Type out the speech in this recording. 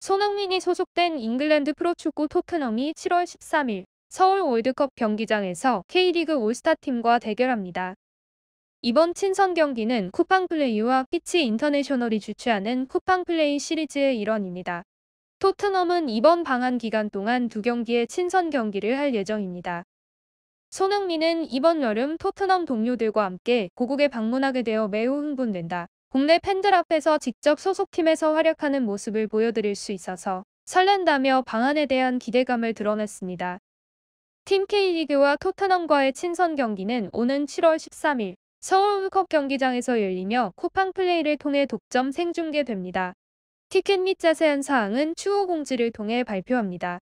손흥민이 소속된 잉글랜드 프로축구 토트넘이 7월 13일 서울 월드컵 경기장에서 K리그 올스타팀과 대결합니다. 이번 친선 경기는 쿠팡플레이와 피치 인터내셔널이 주최하는 쿠팡플레이 시리즈의 일원입니다. 토트넘은 이번 방한 기간 동안 두 경기의 친선 경기를 할 예정입니다. 손흥민은 이번 여름 토트넘 동료들과 함께 고국에 방문하게 되어 매우 흥분된다. 국내 팬들 앞에서 직접 소속팀에서 활약하는 모습을 보여드릴 수 있어서 설렌다며 방안에 대한 기대감을 드러냈습니다. 팀 K리그와 토트넘과의 친선 경기는 오는 7월 13일 서울 컵 경기장에서 열리며 쿠팡 플레이를 통해 독점 생중계됩니다. 티켓 및 자세한 사항은 추후 공지를 통해 발표합니다.